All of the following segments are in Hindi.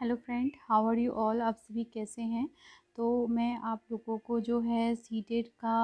hello friend how are you all आप सभी कैसे हैं तो मैं आप लोगों को जो है सीटेट का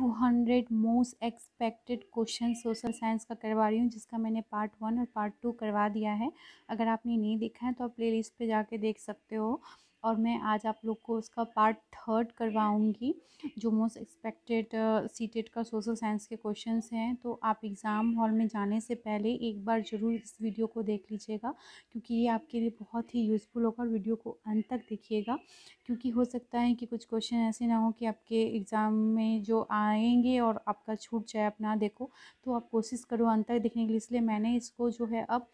200 most expected question social science का करवा रही हूँ जिसका मैंने पार्ट वन और पार्ट टू करवा दिया है अगर आपने नहीं देखा है तो आप प्लेलिस्ट पे जाके देख सकते हो और मैं आज आप लोग को उसका पार्ट थर्ड करवाऊँगी जो मोस्ट एक्सपेक्टेड सी टेट का सोशल साइंस के क्वेश्चन हैं तो आप एग्ज़ाम हॉल में जाने से पहले एक बार ज़रूर इस वीडियो को देख लीजिएगा क्योंकि ये आपके लिए बहुत ही यूज़फुल होगा और वीडियो को अंत तक देखिएगा क्योंकि हो सकता है कि कुछ क्वेश्चन ऐसे ना हो कि आपके एग्ज़ाम में जो आएंगे और आपका छूट जाए अपना देखो तो आप कोशिश करो अंत तक देखने के लिए इसलिए मैंने इसको जो है अब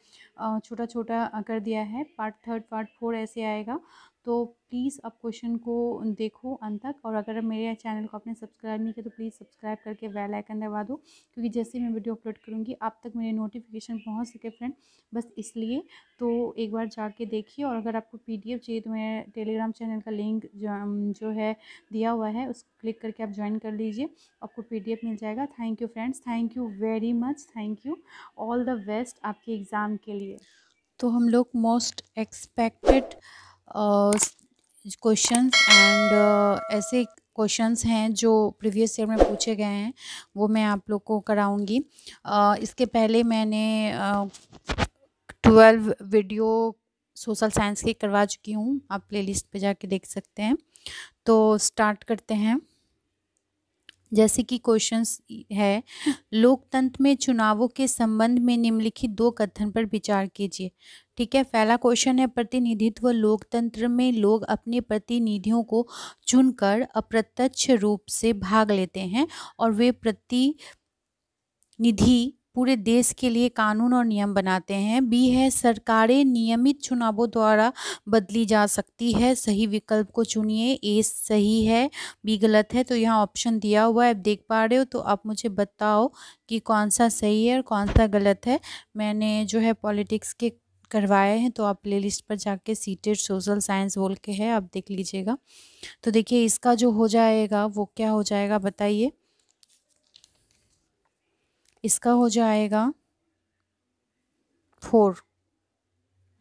छोटा छोटा कर दिया है पार्ट थर्ड पार्ट फोर ऐसे आएगा तो प्लीज़ आप क्वेश्चन को देखो अंत तक और अगर मेरे चैनल को आपने सब्सक्राइब नहीं किया तो प्लीज़ सब्सक्राइब करके बेल आइकन दबा दो क्योंकि जैसे मैं वीडियो अपलोड करूँगी आप तक मेरे नोटिफिकेशन पहुँच सके फ्रेंड बस इसलिए तो एक बार जाके देखिए और अगर आपको पी चाहिए तो मेरे टेलीग्राम चैनल का लिंक जो है दिया हुआ है उसको क्लिक करके आप ज्वाइन कर लीजिए आपको पी मिल जाएगा thank you friends thank you very much thank you all the best आपके एग्ज़ाम के लिए तो हम लोग most expected questions uh, and uh, ऐसे क्वेश्चंस हैं जो प्रीवियस ईयर में पूछे गए हैं वो मैं आप लोग को कराऊंगी uh, इसके पहले मैंने ट्वेल्व वीडियो सोशल साइंस की करवा चुकी हूँ आप प्लेलिस्ट पे जाके देख सकते हैं तो स्टार्ट करते हैं जैसे कि क्वेश्चंस है लोकतंत्र में चुनावों के संबंध में निम्नलिखित दो कथन पर विचार कीजिए ठीक है पहला क्वेश्चन है प्रतिनिधित्व लोकतंत्र में लोग अपने प्रतिनिधियों को चुनकर अप्रत्यक्ष रूप से भाग लेते हैं और वे प्रति निधि पूरे देश के लिए कानून और नियम बनाते हैं बी है सरकारें नियमित चुनावों द्वारा बदली जा सकती है सही विकल्प को चुनिए ए सही है बी गलत है तो यहाँ ऑप्शन दिया हुआ है आप देख पा रहे हो तो आप मुझे बताओ कि कौन सा सही है और कौन सा गलत है मैंने जो है पॉलिटिक्स के करवाए हैं तो आप प्लेलिस्ट पर जाके सीटेड सोशल साइंस बोल के है आप देख लीजिएगा तो देखिए इसका जो हो जाएगा वो क्या हो जाएगा बताइए इसका हो जाएगा फोर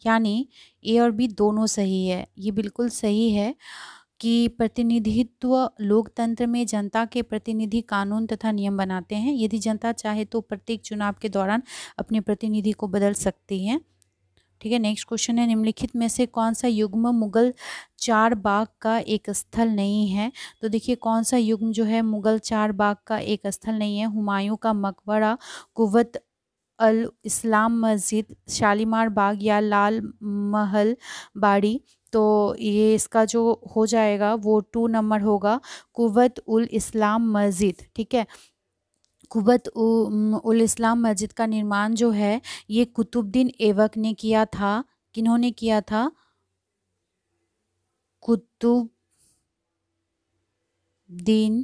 यानी ए और बी दोनों सही है ये बिल्कुल सही है कि प्रतिनिधित्व लोकतंत्र में जनता के प्रतिनिधि कानून तथा नियम बनाते हैं यदि जनता चाहे तो प्रत्येक चुनाव के दौरान अपने प्रतिनिधि को बदल सकती है ठीक है नेक्स्ट क्वेश्चन है निम्नलिखित में से कौन सा युग्म मुगल चार बाग का एक स्थल नहीं है तो देखिए कौन सा युग्म जो है मुगल चार बाग का एक स्थल नहीं है हुमायूं का मकबरा कुवत अल इस्लाम मस्जिद शालीमार बाग या लाल महल बाड़ी तो ये इसका जो हो जाएगा वो टू नंबर होगा कुवत उल इस्लाम मस्जिद ठीक है कुबत उल इस्लाम मस्जिद का निर्माण जो है ये कुतुबद्दीन ऐबक ने किया था किन्होंने किया था कुतुबद्दीन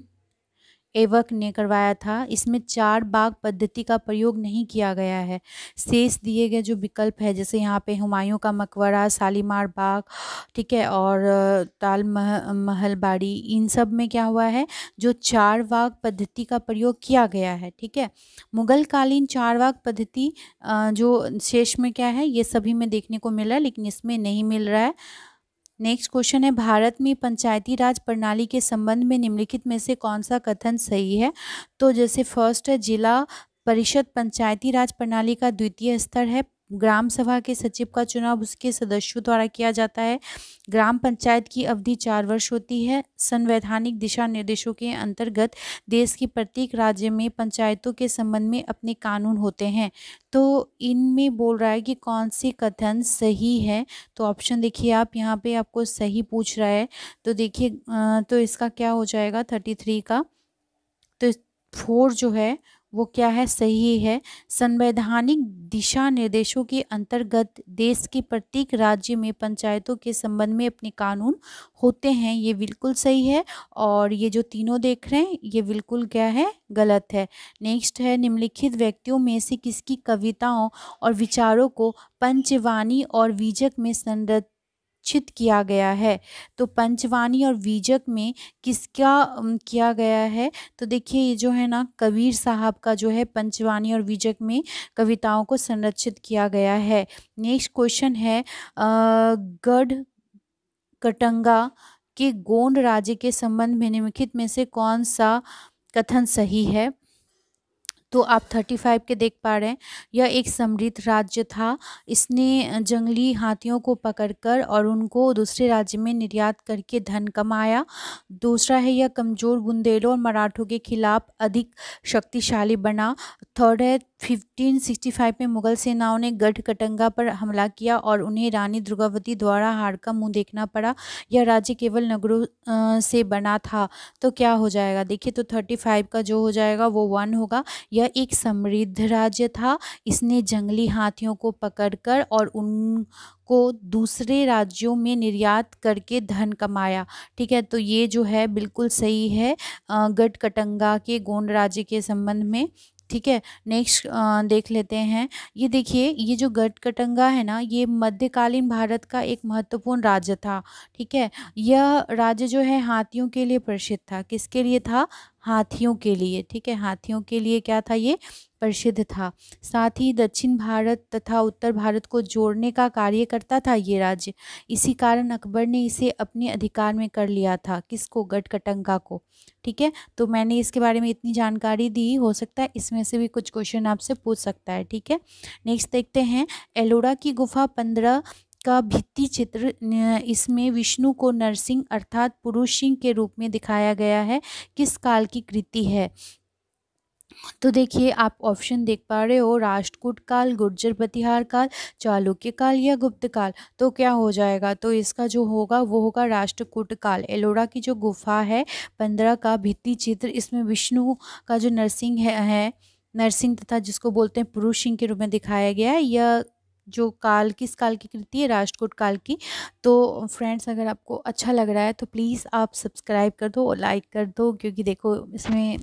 एवक ने करवाया था इसमें चार बाग पद्धति का प्रयोग नहीं किया गया है शेष दिए गए जो विकल्प है जैसे यहाँ पे हुमायूं का मकबरा शालीमार बाग ठीक है और ताल मह, महल बाड़ी इन सब में क्या हुआ है जो चार बाग पद्धति का प्रयोग किया गया है ठीक है मुगल कालीन चार बाग पद्धति जो शेष में क्या है ये सभी में देखने को मिला लेकिन इसमें नहीं मिल रहा है नेक्स्ट क्वेश्चन है भारत में पंचायती राज प्रणाली के संबंध में निम्नलिखित में से कौन सा कथन सही है तो जैसे फर्स्ट है जिला परिषद पंचायती राज प्रणाली का द्वितीय स्तर है ग्राम सभा के सचिव का चुनाव उसके सदस्यों द्वारा किया जाता है ग्राम पंचायत की अवधि चार वर्ष होती है संवैधानिक दिशा निर्देशों के अंतर्गत देश के प्रत्येक राज्य में पंचायतों के संबंध में अपने कानून होते हैं तो इनमें बोल रहा है कि कौन से कथन सही है तो ऑप्शन देखिए आप यहाँ पे आपको सही पूछ रहा है तो देखिए तो इसका क्या हो जाएगा थर्टी थ्री का तो फोर जो है वो क्या है सही है संवैधानिक दिशा निर्देशों के अंतर्गत देश के प्रत्येक राज्य में पंचायतों के संबंध में अपने कानून होते हैं ये बिल्कुल सही है और ये जो तीनों देख रहे हैं ये बिल्कुल क्या है गलत है नेक्स्ट है निम्नलिखित व्यक्तियों में से किसकी कविताओं और विचारों को पंचवाणी और वीजक में संरत लक्षित किया गया है तो पंचवाणी और बीजक में किसका किया गया है तो देखिए ये जो है ना कबीर साहब का जो है पंचवाणी और बीजक में कविताओं को संरक्षित किया गया है नेक्स्ट क्वेश्चन है गढ़ कटंगा के गोंड राज्य के संबंध में निम्नलिखित में से कौन सा कथन सही है तो आप 35 के देख पा रहे हैं यह एक समृद्ध राज्य था इसने जंगली हाथियों को पकड़कर और उनको दूसरे राज्य में निर्यात करके धन कमाया दूसरा है यह कमज़ोर बुंदेलों और मराठों के खिलाफ अधिक शक्तिशाली बना थर्ड है 1565 में मुगल सेनाओं ने गढ़ कटंगा पर हमला किया और उन्हें रानी दुर्गावती द्वारा हार का मुंह देखना पड़ा यह राज्य केवल नगरों से बना था तो क्या हो जाएगा देखिए तो 35 का जो हो जाएगा वो वन होगा यह एक समृद्ध राज्य था इसने जंगली हाथियों को पकड़कर और उन को दूसरे राज्यों में निर्यात करके धन कमाया ठीक है तो ये जो है बिल्कुल सही है गढ़ कटंगा के गोंड राज्य के संबंध में ठीक है नेक्स्ट देख लेते हैं ये देखिए ये जो गटकटंगा है ना ये मध्यकालीन भारत का एक महत्वपूर्ण राज्य था ठीक है यह राज्य जो है हाथियों के लिए प्रसिद्ध था किसके लिए था हाथियों के लिए ठीक है हाथियों के लिए क्या था ये प्रसिद्ध था साथ ही दक्षिण भारत तथा उत्तर भारत को जोड़ने का कार्य करता था ये राज्य इसी कारण अकबर ने इसे अपने अधिकार में कर लिया था किसको गटकटंगा को ठीक है तो मैंने इसके बारे में इतनी जानकारी दी हो सकता है इसमें से भी कुछ क्वेश्चन आपसे पूछ सकता है ठीक है नेक्स्ट देखते हैं एलोरा की गुफा पंद्रह का भित्ति चित्र इसमें विष्णु को नरसिंह अर्थात पुरुष सिंह के रूप में दिखाया गया है किस काल की कृति है तो देखिए आप ऑप्शन देख पा रहे हो राष्ट्रकूट काल गुर्जर प्रतिहार काल चालुक्य काल या गुप्त काल तो क्या हो जाएगा तो इसका जो होगा वो होगा राष्ट्रकूट काल एलोरा की जो गुफा है पंद्रह का भित्ति चित्र इसमें विष्णु का जो नरसिंह है, है नरसिंह तथा जिसको बोलते हैं पुरुष सिंह के रूप में दिखाया गया है यह जो काल किस काल की कृति है राजकोट काल की तो फ्रेंड्स अगर आपको अच्छा लग रहा है तो प्लीज़ आप सब्सक्राइब कर दो और लाइक कर दो क्योंकि देखो इसमें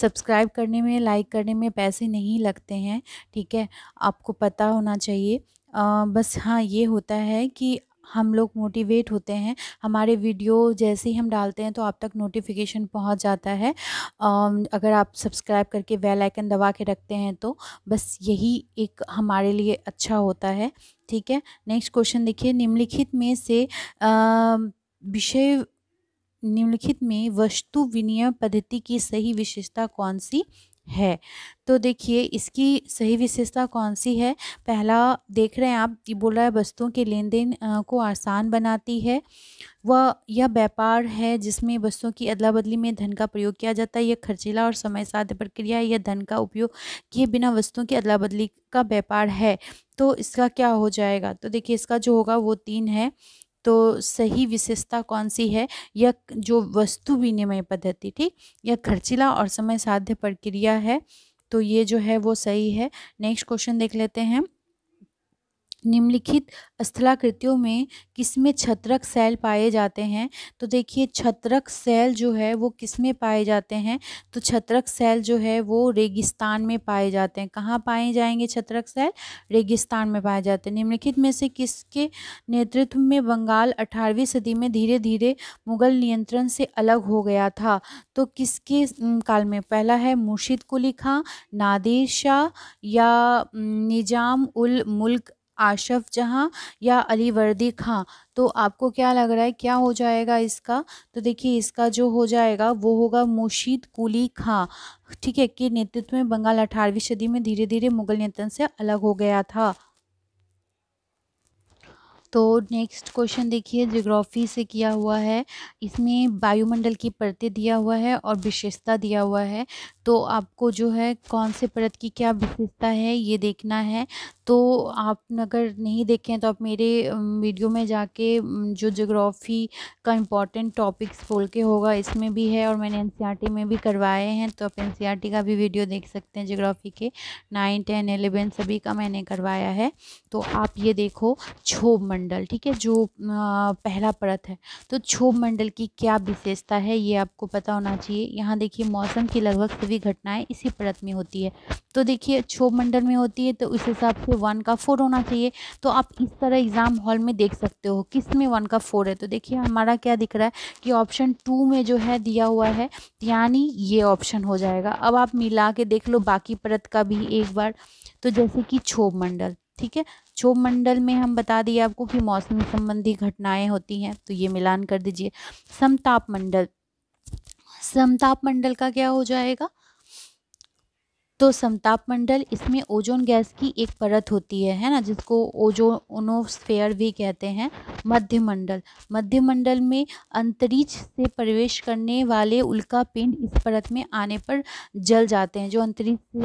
सब्सक्राइब करने में लाइक करने में पैसे नहीं लगते हैं ठीक है आपको पता होना चाहिए आ, बस हाँ ये होता है कि हम लोग मोटिवेट होते हैं हमारे वीडियो जैसे ही हम डालते हैं तो आप तक नोटिफिकेशन पहुंच जाता है अगर आप सब्सक्राइब करके बेल आइकन दबा के रखते हैं तो बस यही एक हमारे लिए अच्छा होता है ठीक है नेक्स्ट क्वेश्चन देखिए निम्नलिखित में से विषय निम्नलिखित में वस्तु विनिमय पद्धति की सही विशेषता कौन सी है तो देखिए इसकी सही विशेषता कौन सी है पहला देख रहे हैं आप ये बोल रहा है वस्तुओं के लेन देन को आसान बनाती है वह यह व्यापार है जिसमें वस्तुओं की अदला बदली में धन का प्रयोग किया जाता है यह खर्चीला और समय साध्य प्रक्रिया है यह धन का उपयोग किए बिना वस्तुओं की अदला बदली का व्यापार है तो इसका क्या हो जाएगा तो देखिए इसका जो होगा वो तीन है तो सही विशेषता कौन सी है यह जो वस्तु विनिमय पद्धति ठीक यह खर्चिला और समय साध्य प्रक्रिया है तो ये जो है वो सही है नेक्स्ट क्वेश्चन देख लेते हैं निम्नलिखित स्थलाकृतियों में किसमें छत्रक सेल पाए जाते हैं तो देखिए छत्रक सेल जो है वो किसमें पाए जाते हैं तो छत्रक सेल जो है वो रेगिस्तान में पाए जाते हैं कहाँ पाए जाएंगे छत्रक सेल रेगिस्तान में पाए जाते हैं निम्नलिखित में से किसके नेतृत्व में बंगाल अठारहवीं सदी में धीरे धीरे मुगल नियंत्रण से अलग हो गया था तो किसके काल में पहला है मुर्शिद कुली खां नादिर शाह या निजाम उल मुल्क आशफ जहाँ या अली वर्दी खां तो आपको क्या लग रहा है क्या हो जाएगा इसका तो देखिए इसका जो हो जाएगा वो होगा मुशीद कुली खां ठीक है कि नेतृत्व में बंगाल अठारहवीं सदी में धीरे धीरे मुगल नियंत्रण से अलग हो गया था तो नेक्स्ट क्वेश्चन देखिए जोग्राफी से किया हुआ है इसमें वायुमंडल की परतें दिया हुआ है और विशेषता दिया हुआ है तो आपको जो है कौन से परत की क्या विशेषता है ये देखना है तो आप अगर नहीं देखें तो आप मेरे वीडियो में जाके जो जोग्राफ़ी का इम्पॉर्टेंट टॉपिक्स बोल के होगा इसमें भी है और मैंने एन e में भी करवाए हैं तो आप एन e का भी वीडियो देख सकते हैं जोग्राफ़ी के नाइन टेन एलेवन सभी का मैंने करवाया है तो आप ये देखो क्षोभ मंडल ठीक है जो आ, पहला परत है तो क्षोभ मंडल की क्या विशेषता है ये आपको पता होना चाहिए यहाँ देखिए मौसम की लगभग सभी सभी घटनाएं इसी परत में होती है तो देखिए क्षोभ मंडल में होती है तो उस हिसाब से वन का फोर होना चाहिए तो आप इस तरह एग्ज़ाम हॉल में देख सकते हो किस में वन का फोर है तो देखिए हमारा क्या दिख रहा है कि ऑप्शन टू में जो है दिया हुआ है यानी ये ऑप्शन हो जाएगा अब आप मिला के देख लो बाकी परत का भी एक बार तो जैसे कि क्षोभ मंडल ठीक है क्षोभ मंडल में हम बता दिए आपको कि मौसम संबंधी घटनाएं होती हैं तो ये मिलान कर दीजिए समताप मंडल समताप मंडल का क्या हो जाएगा तो समताप मंडल इसमें ओजोन गैस की एक परत होती है है ना जिसको ओजो ओनोस्फेयर भी कहते हैं मध्यमंडल मध्यमंडल में अंतरिक्ष से प्रवेश करने वाले उल्का पिंड इस परत में आने पर जल जाते हैं जो अंतरिक्ष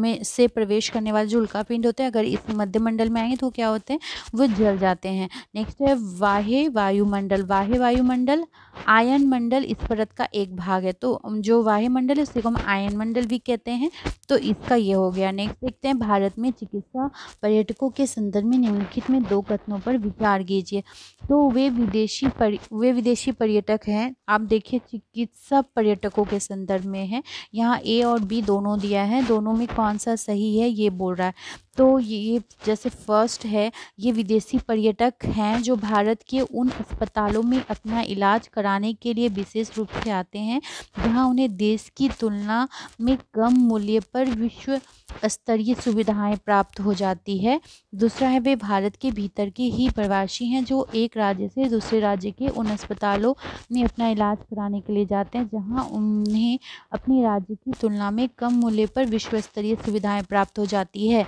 में से प्रवेश करने वाले जो उल्का पिंड होते हैं अगर इस मध्यमंडल में आएंगे तो क्या होते हैं वो जल जाते हैं नेक्स्ट है वाहे वायुमंडल वाहे वायुमंडल आयन मंडल इस परत का एक भाग है तो जो वाहे मंडल है उसको हम आयन मंडल भी कहते हैं तो इसका ये हो गया नेक्स्ट देखते हैं भारत में चिकित्सा पर्यटकों के संदर्भ में निम्नलिखित में दो कथनों पर विचार कीजिए लीजिए तो वे विदेशी पर वे विदेशी पर्यटक हैं आप देखिए चिकित्सा पर्यटकों के संदर्भ में है यहाँ ए और बी दोनों दिया है दोनों में कौन सा सही है ये बोल रहा है तो ये जैसे फर्स्ट है ये विदेशी पर्यटक हैं जो भारत के उन अस्पतालों में अपना इलाज कराने के लिए विशेष रूप से आते हैं जहाँ उन्हें देश की तुलना में कम मूल्य पर विश्व स्तरीय सुविधाएं प्राप्त हो जाती है दूसरा है वे भारत के भीतर के ही प्रवासी हैं जो एक राज्य से दूसरे राज्य के उन अस्पतालों में अपना इलाज कराने के लिए जाते हैं जहां उन्हें अपने राज्य की तुलना में कम मूल्य पर विश्व स्तरीय सुविधाएं प्राप्त हो जाती है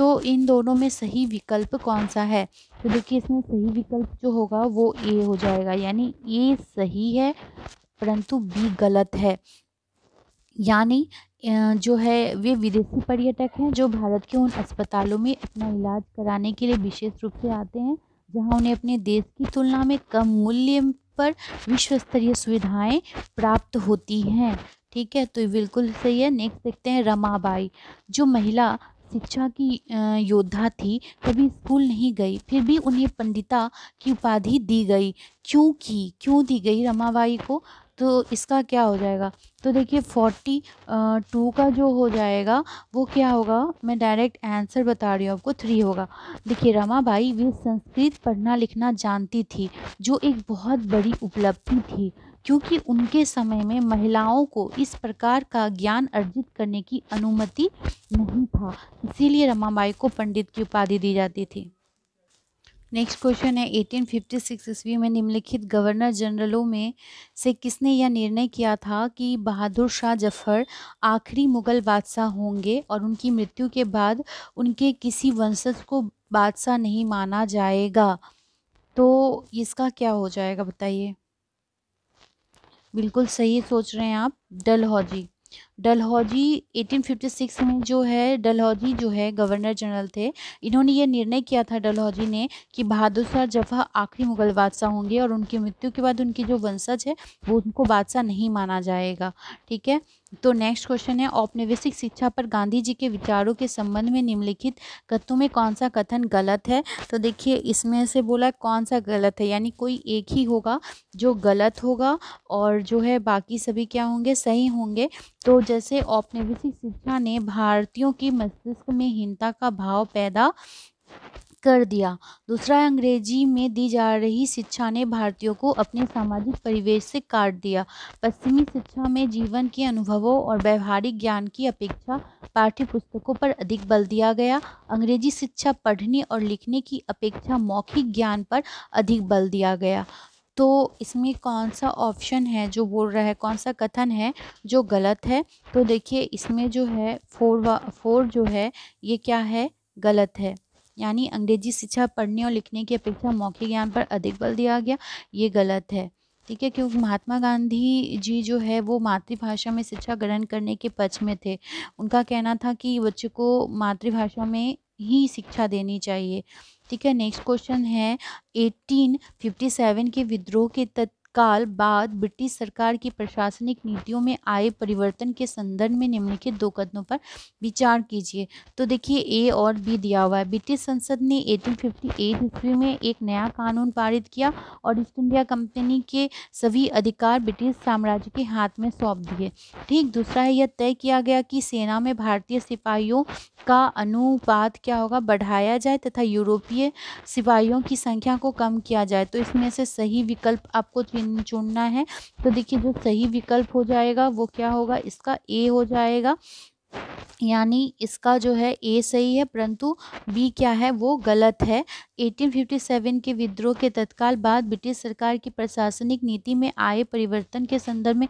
तो इन दोनों में सही विकल्प कौन सा है तो देखिए इसमें सही विकल्प जो होगा वो ए हो जाएगा यानी ए सही है परंतु बी गलत है यानी जो है वे विदेशी पर्यटक हैं जो भारत के उन अस्पतालों में अपना इलाज कराने के लिए विशेष रूप से आते हैं जहां उन्हें अपने देश की तुलना में कम मूल्य पर विश्व स्तरीय सुविधाएं प्राप्त होती हैं ठीक है तो बिल्कुल सही है नेक्स्ट देखते हैं रमाबाई जो महिला शिक्षा की योद्धा थी कभी स्कूल नहीं गई फिर भी उन्हें पंडिता की उपाधि दी गई क्यों की क्यों दी गई रमाबाई को तो इसका क्या हो जाएगा तो देखिए फोर्टी टू का जो हो जाएगा वो क्या होगा मैं डायरेक्ट आंसर बता रही हूँ आपको थ्री होगा देखिए रमाबाई भी संस्कृत पढ़ना लिखना जानती थी जो एक बहुत बड़ी उपलब्धि थी क्योंकि उनके समय में महिलाओं को इस प्रकार का ज्ञान अर्जित करने की अनुमति नहीं था इसीलिए रमाबाई को पंडित की उपाधि दी जाती थी नेक्स्ट क्वेश्चन है 1856 ईस्वी में निम्नलिखित गवर्नर जनरलों में से किसने यह निर्णय किया था कि बहादुर शाह जफर आखिरी मुगल बादशाह होंगे और उनकी मृत्यु के बाद उनके किसी वंशज को बादशाह नहीं माना जाएगा तो इसका क्या हो जाएगा बताइए बिल्कुल सही सोच रहे हैं आप डलहौजी डलहौजी 1856 में जो है डलहौजी जो है गवर्नर जनरल थे इन्होंने ये निर्णय किया था डलहौजी ने कि बहादुर शाह जफा आखिरी मुगल बादशाह होंगे और उनकी मृत्यु के बाद उनकी जो वंशज है वो उनको बादशाह नहीं माना जाएगा ठीक है तो नेक्स्ट क्वेश्चन है औपनिवेशिक शिक्षा पर गांधी जी के विचारों के संबंध में निम्नलिखित कथनों में कौन सा कथन गलत है तो देखिए इसमें से बोला कौन सा गलत है यानी कोई एक ही होगा जो गलत होगा और जो है बाकी सभी क्या होंगे सही होंगे तो जैसे औपनिवेशिक शिक्षा ने भारतीयों के मस्तिष्क में हीनता का भाव पैदा कर दिया दूसरा अंग्रेजी में दी जा रही शिक्षा ने भारतीयों को अपने सामाजिक परिवेश से काट दिया पश्चिमी शिक्षा में जीवन के अनुभवों और व्यवहारिक ज्ञान की अपेक्षा पाठ्य पुस्तकों पर अधिक बल दिया गया अंग्रेजी शिक्षा पढ़ने और लिखने की अपेक्षा मौखिक ज्ञान पर अधिक बल दिया गया तो इसमें कौन सा ऑप्शन है जो बोल रहा है कौन सा कथन है जो गलत है तो देखिए इसमें जो है फोर फोर जो है ये क्या है गलत है यानी अंग्रेजी शिक्षा पढ़ने और लिखने की अपेक्षा मौखिक ज्ञान पर अधिक बल दिया गया ये गलत है ठीक है क्योंकि महात्मा गांधी जी जो है वो मातृभाषा में शिक्षा ग्रहण करने के पक्ष में थे उनका कहना था कि बच्चे को मातृभाषा में ही शिक्षा देनी चाहिए ठीक है नेक्स्ट क्वेश्चन है 1857 के विद्रोह के तत्व काल बाद ब्रिटिश सरकार की प्रशासनिक नीतियों में आए परिवर्तन के संदर्भ में निम्नलिखित दो कदमों पर विचार कीजिए तो देखिए ए और बी दिया हुआ है ब्रिटिश संसद ने 1858 ईस्वी में एक नया कानून पारित किया और ईस्ट इंडिया कंपनी के सभी अधिकार ब्रिटिश साम्राज्य के हाथ में सौंप दिए ठीक दूसरा है यह तय किया गया कि सेना में भारतीय सिपाहियों का अनुपात क्या होगा बढ़ाया जाए तथा यूरोपीय सिपाहियों की संख्या को कम किया जाए तो इसमें से सही विकल्प आपको चुन चुनना है तो देखिए जो सही विकल्प हो जाएगा वो क्या होगा इसका ए हो जाएगा यानी इसका जो है ए सही है परंतु बी क्या है वो गलत है 1857 के विद्रोह के तत्काल बाद ब्रिटिश सरकार की प्रशासनिक नीति में आए परिवर्तन के संदर्भ में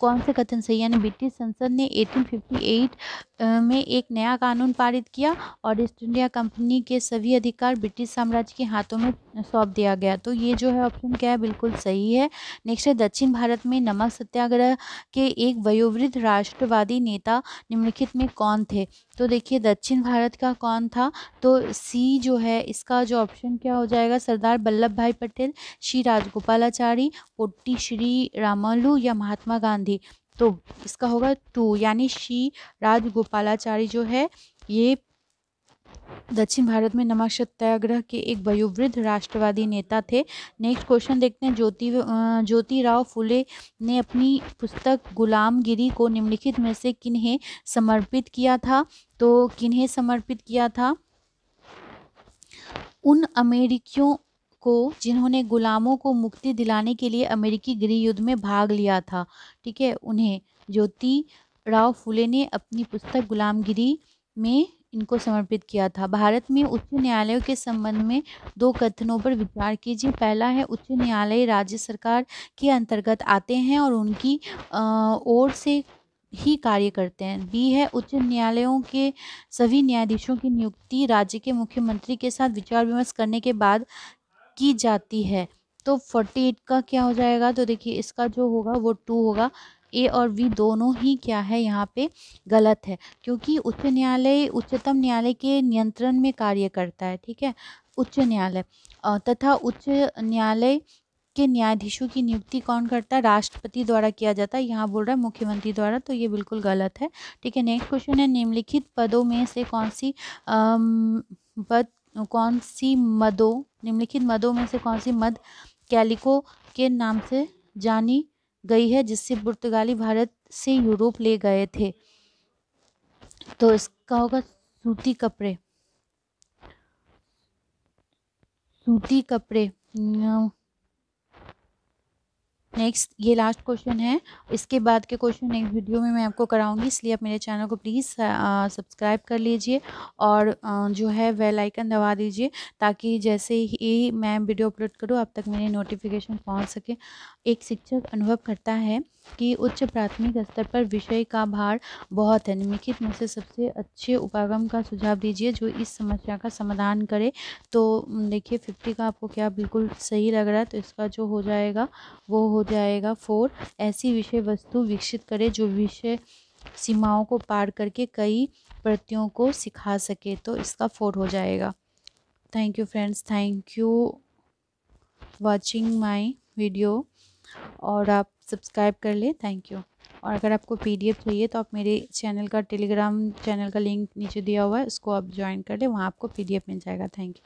कौन से कथन सही यानी ब्रिटिश संसद ने 1858 में एक नया कानून पारित किया और ईस्ट इंडिया कंपनी के सभी अधिकार ब्रिटिश साम्राज्य के हाथों में सौंप दिया गया तो ये जो है ऑप्शन क्या है बिल्कुल सही है नेक्स्ट है दक्षिण भारत में नमक सत्याग्रह के एक वयोवृद्ध राष्ट्रवादी नेता निम्नलिखित निम्नलिखित में कौन थे तो देखिए दक्षिण भारत का कौन था तो सी जो है इसका जो ऑप्शन क्या हो जाएगा सरदार वल्लभ भाई पटेल श्री राजगोपालाचारी पोट्टी श्री रामालू या महात्मा गांधी तो इसका होगा टू यानी श्री राजगोपालाचारी जो है ये दक्षिण भारत में नमक सत्याग्रह के एक वयोवृद्ध राष्ट्रवादी नेता थे नेक्स्ट क्वेश्चन देखते हैं ज्योति ज्योतिराव फुले ने अपनी पुस्तक गुलामगिरी को निम्नलिखित में से किन्हें समर्पित किया था तो किन्हें समर्पित किया था उन अमेरिकियों को जिन्होंने गुलामों को मुक्ति दिलाने के लिए अमेरिकी गृह युद्ध में भाग लिया था ठीक है उन्हें ज्योति राव फुले ने अपनी पुस्तक गुलामगिरी में इनको समर्पित किया था भारत में उच्च न्यायालयों के संबंध में दो कथनों पर विचार कीजिए पहला है उच्च न्यायालय राज्य सरकार के अंतर्गत आते हैं और उनकी ओर से ही कार्य करते हैं बी है उच्च न्यायालयों के सभी न्यायाधीशों की नियुक्ति राज्य के मुख्यमंत्री के साथ विचार विमर्श करने के बाद की जाती है तो फोर्टी एट का क्या हो जाएगा तो देखिए इसका जो होगा वो टू होगा ए और वी दोनों ही क्या है यहाँ पे गलत है क्योंकि उच्च न्यायालय उच्चतम न्यायालय के नियंत्रण में कार्य करता है ठीक है उच्च न्यायालय तथा उच्च न्यायालय के न्यायाधीशों की नियुक्ति कौन करता है राष्ट्रपति द्वारा किया जाता है यहाँ बोल रहा है मुख्यमंत्री द्वारा तो ये बिल्कुल गलत है ठीक है नेक्स्ट क्वेश्चन है निम्नलिखित पदों में से कौन सी पद कौन सी मदों निम्नलिखित मदों में से कौन सी मद कैलिको के नाम से जानी गई है जिससे पुर्तगाली भारत से यूरोप ले गए थे तो इसका होगा सूती कपड़े सूती कपड़े नेक्स्ट ये लास्ट क्वेश्चन है इसके बाद के क्वेश्चन नेक्स्ट वीडियो में मैं आपको कराऊंगी इसलिए आप मेरे चैनल को प्लीज़ सब्सक्राइब कर लीजिए और आ, जो है वेल आइकन दबा दीजिए ताकि जैसे ही मैं वीडियो अपलोड करूँ आप तक मेरे नोटिफिकेशन पहुंच सके एक शिक्षक अनुभव करता है कि उच्च प्राथमिक स्तर पर विषय का भार बहुत है निम्नलिखित में से सबसे अच्छे उपागम का सुझाव दीजिए जो इस समस्या का समाधान करे तो देखिए फिफ्टी का आपको क्या बिल्कुल सही लग रहा है तो इसका जो हो जाएगा वो हो जाएगा फोर ऐसी विषय वस्तु विकसित करे जो विषय सीमाओं को पार करके कई प्रतियों को सिखा सके तो इसका फोर हो जाएगा thank you friends thank you watching my video और आप सब्सक्राइब कर लें थैंक यू और अगर आपको पीडीएफ चाहिए तो आप मेरे चैनल का टेलीग्राम चैनल का लिंक नीचे दिया हुआ है उसको आप ज्वाइन कर लें वहाँ आपको पीडीएफ मिल जाएगा थैंक यू